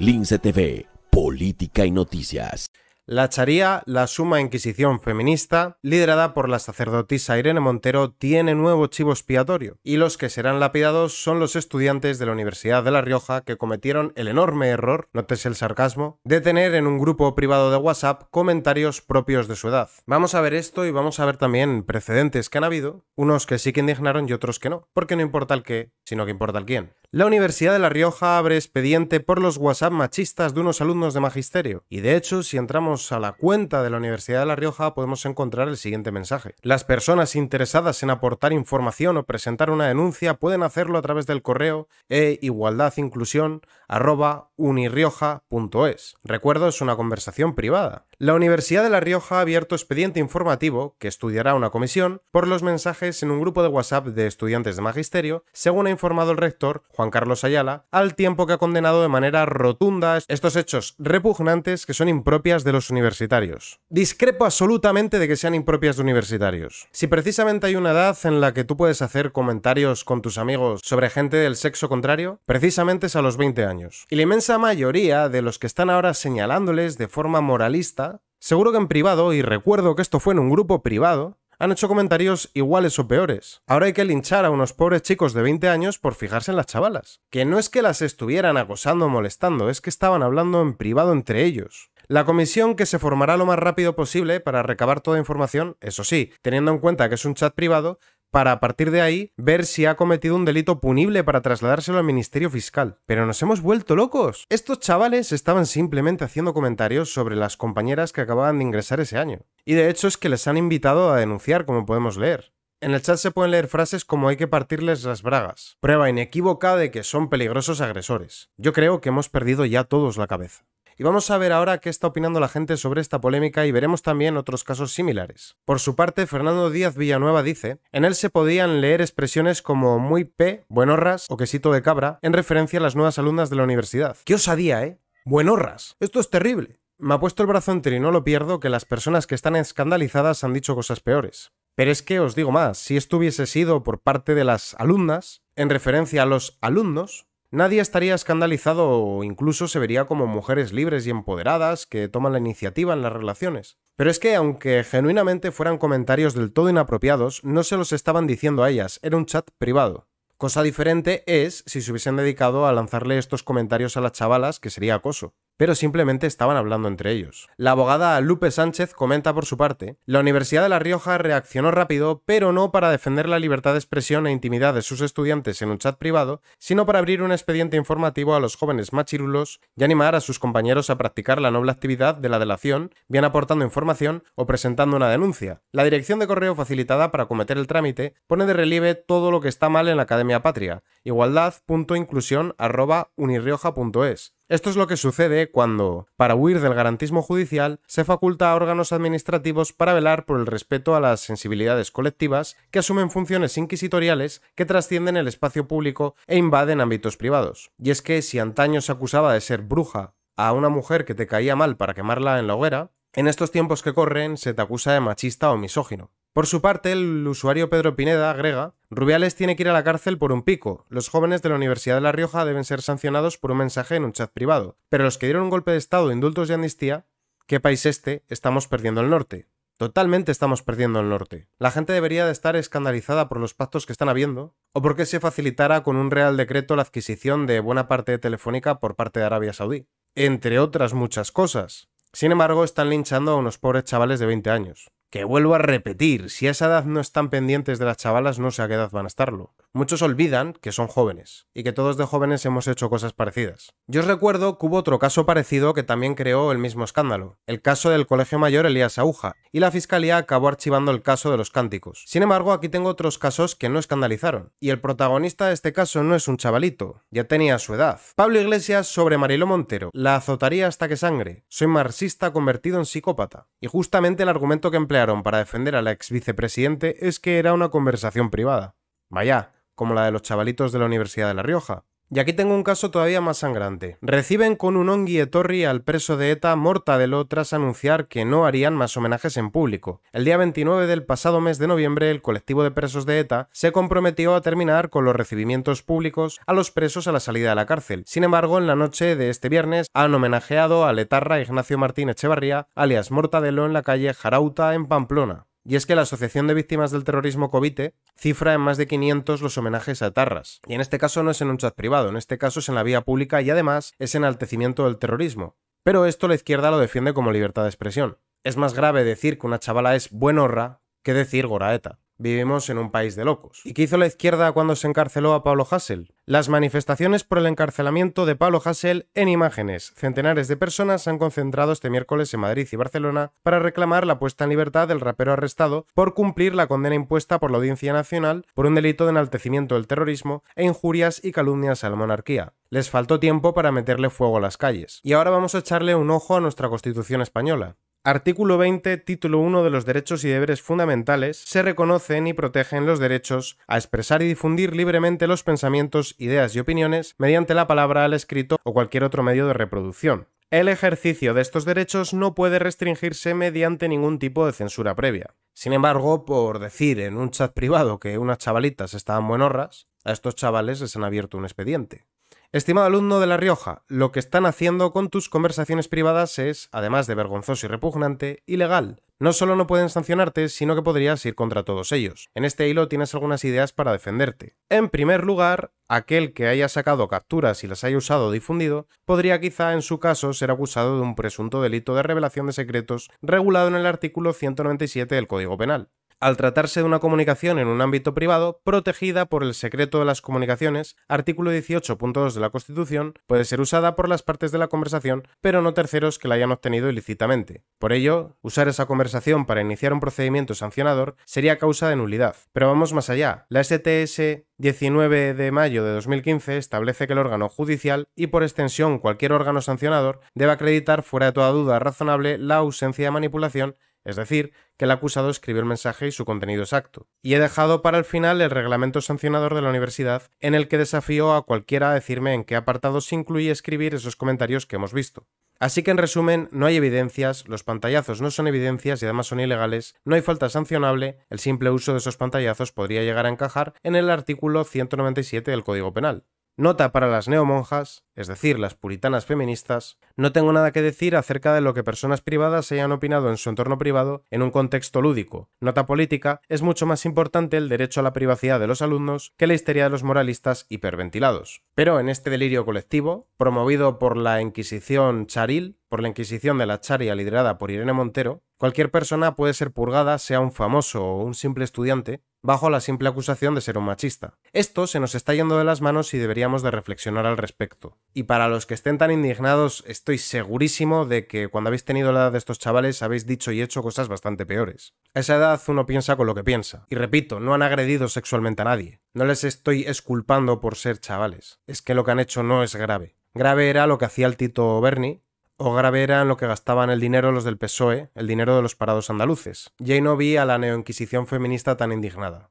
Lince TV, Política y Noticias. La Charía, la suma inquisición feminista, liderada por la sacerdotisa Irene Montero, tiene nuevo chivo expiatorio, y los que serán lapidados son los estudiantes de la Universidad de La Rioja que cometieron el enorme error, notes el sarcasmo, de tener en un grupo privado de WhatsApp comentarios propios de su edad. Vamos a ver esto y vamos a ver también precedentes que han habido, unos que sí que indignaron y otros que no, porque no importa el qué, sino que importa el quién. La Universidad de La Rioja abre expediente por los WhatsApp machistas de unos alumnos de magisterio. Y de hecho, si entramos a la cuenta de la Universidad de La Rioja, podemos encontrar el siguiente mensaje. Las personas interesadas en aportar información o presentar una denuncia pueden hacerlo a través del correo e igualdadinclusión unirioja.es. Recuerdo, es una conversación privada. La Universidad de La Rioja ha abierto expediente informativo, que estudiará una comisión, por los mensajes en un grupo de WhatsApp de estudiantes de magisterio, según ha informado el rector, Juan Carlos Ayala, al tiempo que ha condenado de manera rotunda estos hechos repugnantes que son impropias de los universitarios. Discrepo absolutamente de que sean impropias de universitarios. Si precisamente hay una edad en la que tú puedes hacer comentarios con tus amigos sobre gente del sexo contrario, precisamente es a los 20 años. Y la inmensa mayoría de los que están ahora señalándoles de forma moralista, seguro que en privado, y recuerdo que esto fue en un grupo privado, han hecho comentarios iguales o peores. Ahora hay que linchar a unos pobres chicos de 20 años por fijarse en las chavalas. Que no es que las estuvieran acosando o molestando, es que estaban hablando en privado entre ellos. La comisión que se formará lo más rápido posible para recabar toda información, eso sí, teniendo en cuenta que es un chat privado, para a partir de ahí ver si ha cometido un delito punible para trasladárselo al Ministerio Fiscal. Pero nos hemos vuelto locos. Estos chavales estaban simplemente haciendo comentarios sobre las compañeras que acababan de ingresar ese año. Y de hecho es que les han invitado a denunciar, como podemos leer. En el chat se pueden leer frases como hay que partirles las bragas, prueba inequívoca de que son peligrosos agresores. Yo creo que hemos perdido ya todos la cabeza. Y vamos a ver ahora qué está opinando la gente sobre esta polémica y veremos también otros casos similares. Por su parte, Fernando Díaz Villanueva dice, en él se podían leer expresiones como muy p, buenorras o quesito de cabra, en referencia a las nuevas alumnas de la universidad. ¡Qué osadía, eh! ¡Buenorras! Esto es terrible. Me ha puesto el brazo entero y no lo pierdo que las personas que están escandalizadas han dicho cosas peores. Pero es que os digo más, si esto hubiese sido por parte de las alumnas, en referencia a los alumnos, Nadie estaría escandalizado o incluso se vería como mujeres libres y empoderadas que toman la iniciativa en las relaciones. Pero es que, aunque genuinamente fueran comentarios del todo inapropiados, no se los estaban diciendo a ellas, era un chat privado. Cosa diferente es si se hubiesen dedicado a lanzarle estos comentarios a las chavalas, que sería acoso pero simplemente estaban hablando entre ellos. La abogada Lupe Sánchez comenta por su parte, la Universidad de La Rioja reaccionó rápido, pero no para defender la libertad de expresión e intimidad de sus estudiantes en un chat privado, sino para abrir un expediente informativo a los jóvenes machirulos y animar a sus compañeros a practicar la noble actividad de la delación, bien aportando información o presentando una denuncia. La dirección de correo facilitada para cometer el trámite pone de relieve todo lo que está mal en la Academia Patria, igualdad.inclusión.unirioja.es esto es lo que sucede cuando, para huir del garantismo judicial, se faculta a órganos administrativos para velar por el respeto a las sensibilidades colectivas que asumen funciones inquisitoriales que trascienden el espacio público e invaden ámbitos privados. Y es que si antaño se acusaba de ser bruja a una mujer que te caía mal para quemarla en la hoguera, en estos tiempos que corren se te acusa de machista o misógino. Por su parte, el usuario Pedro Pineda agrega, Rubiales tiene que ir a la cárcel por un pico. Los jóvenes de la Universidad de La Rioja deben ser sancionados por un mensaje en un chat privado. Pero los que dieron un golpe de Estado, indultos y amnistía, ¿qué país este? Estamos perdiendo el norte. Totalmente estamos perdiendo el norte. La gente debería de estar escandalizada por los pactos que están habiendo, o porque se facilitara con un real decreto la adquisición de buena parte de Telefónica por parte de Arabia Saudí. Entre otras muchas cosas. Sin embargo, están linchando a unos pobres chavales de 20 años. Que vuelvo a repetir, si a esa edad no están pendientes de las chavalas, no sé a qué edad van a estarlo muchos olvidan que son jóvenes y que todos de jóvenes hemos hecho cosas parecidas. Yo os recuerdo que hubo otro caso parecido que también creó el mismo escándalo, el caso del Colegio Mayor Elías Aúja, y la Fiscalía acabó archivando el caso de los cánticos. Sin embargo, aquí tengo otros casos que no escandalizaron, y el protagonista de este caso no es un chavalito, ya tenía su edad. Pablo Iglesias sobre Marilo Montero, la azotaría hasta que sangre, soy marxista convertido en psicópata. Y justamente el argumento que emplearon para defender a la ex vicepresidente es que era una conversación privada. Vaya, como la de los chavalitos de la Universidad de La Rioja. Y aquí tengo un caso todavía más sangrante. Reciben con un ongi e torri al preso de ETA Mortadelo tras anunciar que no harían más homenajes en público. El día 29 del pasado mes de noviembre, el colectivo de presos de ETA se comprometió a terminar con los recibimientos públicos a los presos a la salida de la cárcel. Sin embargo, en la noche de este viernes han homenajeado a Letarra Ignacio Martín Echevarría, alias Mortadelo, en la calle Jarauta, en Pamplona. Y es que la Asociación de Víctimas del Terrorismo Covite cifra en más de 500 los homenajes a tarras. Y en este caso no es en un chat privado, en este caso es en la vía pública y además es enaltecimiento del terrorismo. Pero esto la izquierda lo defiende como libertad de expresión. Es más grave decir que una chavala es buen buenorra que decir goraeta. Vivimos en un país de locos. ¿Y qué hizo la izquierda cuando se encarceló a Pablo Hassel? Las manifestaciones por el encarcelamiento de Pablo Hassel en imágenes. Centenares de personas se han concentrado este miércoles en Madrid y Barcelona para reclamar la puesta en libertad del rapero arrestado por cumplir la condena impuesta por la Audiencia Nacional por un delito de enaltecimiento del terrorismo e injurias y calumnias a la monarquía. Les faltó tiempo para meterle fuego a las calles. Y ahora vamos a echarle un ojo a nuestra Constitución española. Artículo 20, título 1 de los derechos y deberes fundamentales, se reconocen y protegen los derechos a expresar y difundir libremente los pensamientos, ideas y opiniones mediante la palabra, el escrito o cualquier otro medio de reproducción. El ejercicio de estos derechos no puede restringirse mediante ningún tipo de censura previa. Sin embargo, por decir en un chat privado que unas chavalitas estaban buenorras, a estos chavales les han abierto un expediente. Estimado alumno de La Rioja, lo que están haciendo con tus conversaciones privadas es, además de vergonzoso y repugnante, ilegal. No solo no pueden sancionarte, sino que podrías ir contra todos ellos. En este hilo tienes algunas ideas para defenderte. En primer lugar, aquel que haya sacado capturas y las haya usado o difundido, podría quizá en su caso ser acusado de un presunto delito de revelación de secretos regulado en el artículo 197 del Código Penal al tratarse de una comunicación en un ámbito privado, protegida por el secreto de las comunicaciones, artículo 18.2 de la Constitución, puede ser usada por las partes de la conversación, pero no terceros que la hayan obtenido ilícitamente. Por ello, usar esa conversación para iniciar un procedimiento sancionador sería causa de nulidad. Pero vamos más allá. La STS 19 de mayo de 2015 establece que el órgano judicial y por extensión cualquier órgano sancionador debe acreditar fuera de toda duda razonable la ausencia de manipulación es decir, que el acusado escribió el mensaje y su contenido exacto. Y he dejado para el final el reglamento sancionador de la universidad, en el que desafío a cualquiera a decirme en qué apartado se incluye escribir esos comentarios que hemos visto. Así que en resumen, no hay evidencias, los pantallazos no son evidencias y además son ilegales, no hay falta sancionable, el simple uso de esos pantallazos podría llegar a encajar en el artículo 197 del Código Penal. Nota para las neomonjas, es decir, las puritanas feministas, no tengo nada que decir acerca de lo que personas privadas hayan opinado en su entorno privado en un contexto lúdico. Nota política, es mucho más importante el derecho a la privacidad de los alumnos que la histeria de los moralistas hiperventilados. Pero en este delirio colectivo, promovido por la Inquisición Charil, por la Inquisición de la Charia liderada por Irene Montero, cualquier persona puede ser purgada, sea un famoso o un simple estudiante, bajo la simple acusación de ser un machista. Esto se nos está yendo de las manos y deberíamos de reflexionar al respecto. Y para los que estén tan indignados, estoy segurísimo de que cuando habéis tenido la edad de estos chavales habéis dicho y hecho cosas bastante peores. A esa edad uno piensa con lo que piensa. Y repito, no han agredido sexualmente a nadie. No les estoy esculpando por ser chavales. Es que lo que han hecho no es grave. Grave era lo que hacía el Tito Bernie... O era en lo que gastaban el dinero los del PSOE, el dinero de los parados andaluces. Ya no vi a la neoinquisición feminista tan indignada.